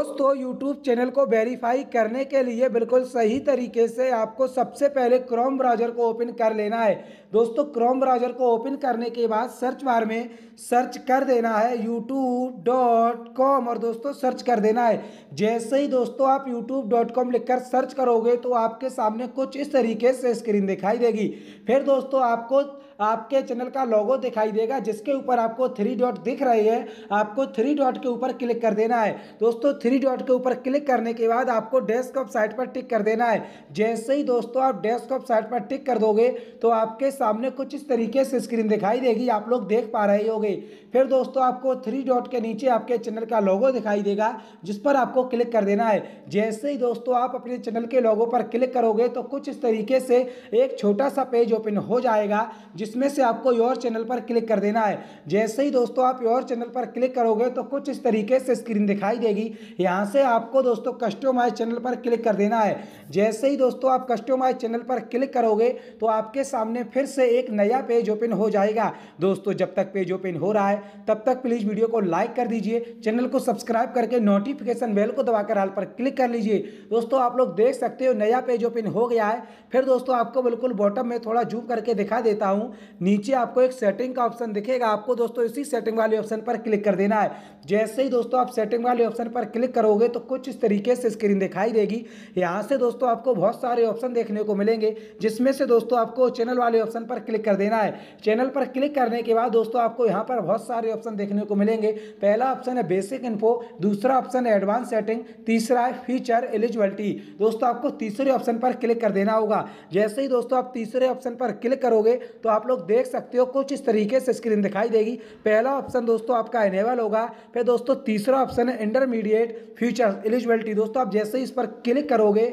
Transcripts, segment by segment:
दोस्तों YouTube channel को verify करने के लिए बिल्कुल सही तरीके से आपको सबसे पहले क्रोम ब्राउज़र को ओपन कर लेना है दोस्तों क्रोम ब्राउज़र को ओपन करने के बाद सर्च बार में सर्च कर देना है यूट्यूब डॉट कॉम और दोस्तों सर्च कर देना है जैसे ही दोस्तों आप यूट्यूब डॉट कॉम लिखकर सर्च करोगे तो आपके सामने कुछ इस तरीके से स्क्रीन दिखाई देगी फिर दोस्तों आपको आपके चैनल का लोगो दिखाई देगा जिसके ऊपर आपको थ्री डॉट दिख रही है आपको थ्री डॉट के ऊपर क्लिक कर देना है दोस्तों थ्री डॉट के ऊपर क्लिक करने के बाद आपको डेस्कटॉप साइट पर टिक कर देना है जैसे ही दोस्तों आप डेस्कटॉप साइट पर टिक कर दोगे तो आपके सामने कुछ इस तरीके से स्क्रीन दिखाई देगी आप लोग देख पा रहे होगे फिर दोस्तों आपको थ्री डॉट के नीचे आपके चैनल का लोगो दिखाई देगा जिस पर आपको क्लिक कर देना है जैसे ही दोस्तों आप अपने चैनल के लोगों पर क्लिक करोगे तो कुछ इस तरीके से एक छोटा सा पेज ओपन हो जाएगा जिस इसमें से आपको योर चैनल पर क्लिक कर देना है जैसे ही दोस्तों आप योर चैनल पर क्लिक करोगे तो कुछ इस तरीके से स्क्रीन दिखाई देगी यहाँ से आपको दोस्तों कस्टोमाइज चैनल पर क्लिक कर देना है जैसे ही दोस्तों आप कस्टोमाइज चैनल पर क्लिक करोगे तो आपके सामने फिर से एक नया पेज ओपन हो जाएगा दोस्तों जब तक पेज ओपन हो रहा है तब तक प्लीज़ वीडियो को लाइक कर दीजिए चैनल को सब्सक्राइब करके नोटिफिकेशन बेल को दबाकर हाल पर क्लिक कर लीजिए दोस्तों आप लोग देख सकते हो नया पेज ओपन हो गया है फिर दोस्तों आपको बिल्कुल बॉटम में थोड़ा जूम करके दिखा देता हूँ नीचे आपको एक सेटिंग का ऑप्शन दिखेगा आपको दोस्तों इसी सेटिंग वाले ऑप्शन पर क्लिक कर देना है जैसे ही दोस्तों आप सेटिंग वाले ऑप्शन पर क्लिक करोगे तो कुछ इस तरीके से स्क्रीन दिखाई देगी यहाँ से दोस्तों आपको बहुत सारे ऑप्शन देखने को मिलेंगे जिसमें से दोस्तों आपको चैनल वाले ऑप्शन पर क्लिक कर देना है चैनल पर क्लिक करने के बाद दोस्तों आपको यहाँ पर बहुत सारे ऑप्शन देखने को मिलेंगे पहला ऑप्शन है बेसिक इन्फो दूसरा ऑप्शन है एडवांस सेटिंग तीसरा है फीचर एलिजिबिलिटी दोस्तों आपको तीसरे ऑप्शन पर क्लिक कर देना होगा जैसे ही दोस्तों आप तीसरे ऑप्शन पर क्लिक करोगे तो आप आप लोग देख सकते हो कुछ इस तरीके से स्क्रीन दिखाई देगी पहला ऑप्शन दोस्तों आपका एनेबल होगा फिर दोस्तों तीसरा ऑप्शन है इंटरमीडिएट फ्यूचर एलिजिबिलिटी दोस्तों आप जैसे ही इस पर क्लिक करोगे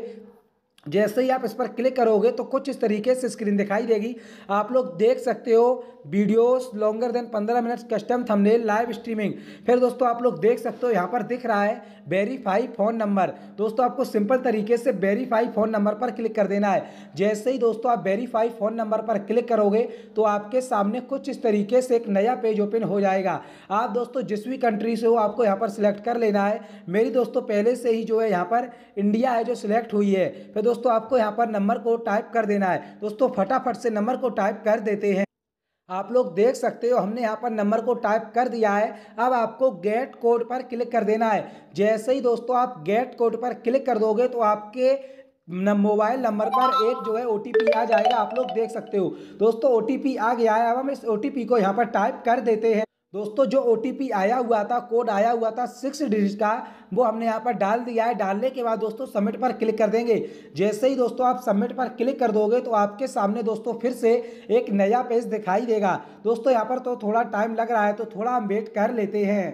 जैसे ही आप इस पर क्लिक करोगे तो कुछ इस तरीके से स्क्रीन दिखाई देगी आप लोग देख सकते हो videos longer than 15 minutes custom thumbnail live streaming फिर दोस्तों आप लोग देख सकते हो यहाँ पर दिख रहा है वेरीफाई फ़ोन नंबर दोस्तों आपको सिंपल तरीके से वेरीफाई फ़ोन नंबर पर क्लिक कर देना है जैसे ही दोस्तों आप वेरीफाई फ़ोन नंबर पर क्लिक करोगे तो आपके सामने कुछ इस तरीके से एक नया पेज ओपन हो जाएगा आप दोस्तों जिस भी कंट्री से हो आपको यहाँ पर सिलेक्ट कर लेना है मेरी दोस्तों पहले से ही जो है यहाँ पर इंडिया है जो सिलेक्ट हुई है फिर दोस्तों दोस्तों आपको यहाँ पर नंबर को टाइप कर देना है दोस्तों फटाफट से नंबर को टाइप कर देते हैं आप लोग देख सकते हो हमने यहाँ पर नंबर को टाइप कर दिया है अब आपको गेट कोड पर क्लिक कर देना है जैसे ही दोस्तों आप गेट कोड पर क्लिक कर दोगे तो आपके मोबाइल नंबर पर एक जो है ओ आ जाएगा आप लोग देख सकते हो दोस्तों ओ आ गया है अब हम इस ओ को यहाँ पर टाइप कर देते हैं दोस्तों जो ओ आया हुआ था कोड आया हुआ था सिक्स डिजिट का वो हमने यहाँ पर डाल दिया है डालने के बाद दोस्तों सबमिट पर क्लिक कर देंगे जैसे ही दोस्तों आप सबमिट पर क्लिक कर दोगे तो आपके सामने दोस्तों फिर से एक नया पेज दिखाई देगा दोस्तों यहाँ पर तो थोड़ा टाइम लग रहा है तो थोड़ा हम वेट कर लेते हैं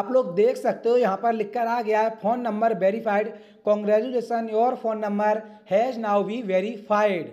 आप लोग देख सकते हो यहाँ पर लिखकर आ गया है phone number verified congratulation your phone number has now be verified